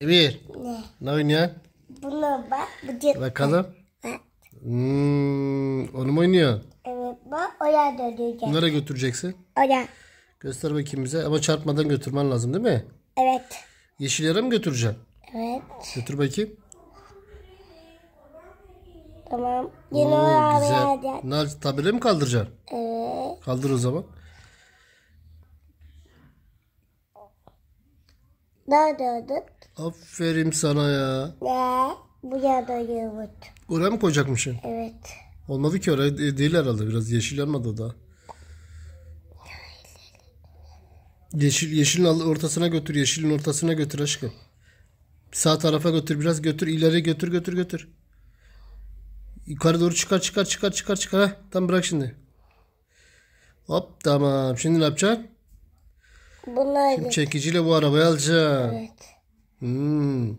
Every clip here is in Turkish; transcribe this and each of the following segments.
Emir. Ne? Ne oynuyor? Buna bak. Bu cidden. Bakalım. Bak. Hmm, onu mu oynuyor? Evet bak oraya döneceğim. Nereye götüreceksin. Oraya. Göster bakayım bize. Ama çarpmadan götürmen lazım değil mi? Evet. Yeşillere mi götüreceksin? Evet. Götür bakayım. Tamam. Yine Oo, güzel. dön. Nal tabire mi kaldıracaksın? Evet. Kaldır o zaman. Nerede ördük? Aferin sana ya. Ne? Bu yerde ördük. Oraya mı koyacakmışsın? Evet. Olmadı ki oraya değil herhalde. Biraz yeşil o da. Yeşil, yeşilin ortasına götür. Yeşilin ortasına götür aşkım. Sağ tarafa götür biraz götür. ileri götür götür götür. Yukarı doğru çıkar çıkar çıkar çıkar çıkar. Heh, tam bırak şimdi. Hop tamam. Şimdi ne yapacaksın? Bunlar Şimdi çekiciyle bu arabayı alacağım. Evet. Hmm.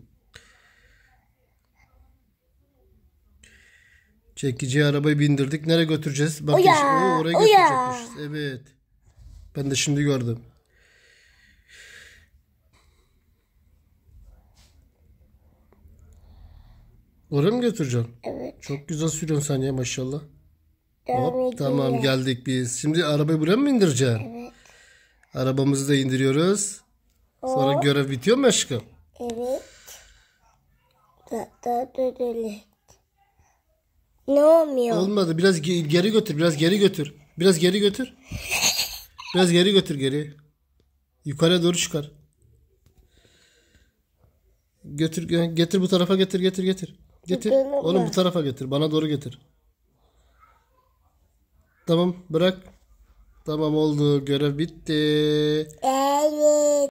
Çekici arabayı bindirdik. Nereye götüreceğiz? Bak Uya. Işte, o, oraya Uya. Evet. Ben de şimdi gördüm. Oraya mı götüreceksin? Evet. Çok güzel sürüyorsun sen ya maşallah. Hop, tamam geldik biz. Şimdi arabayı buraya mı indireceksin? Evet. Arabamızı da indiriyoruz. Sonra O. görev bitiyor mu aşkım? Evet. da dönelim. Ne olmuyor? Olmadı. Biraz geri götür. Biraz geri götür. Biraz geri götür. Biraz geri götür geri. Yukarıya doğru çıkar. Götür getir bu tarafa getir getir getir. Getir. Oğlum bu tarafa getir. Bana doğru getir. Tamam bırak. Tamam oldu. Görev bitti. Evet.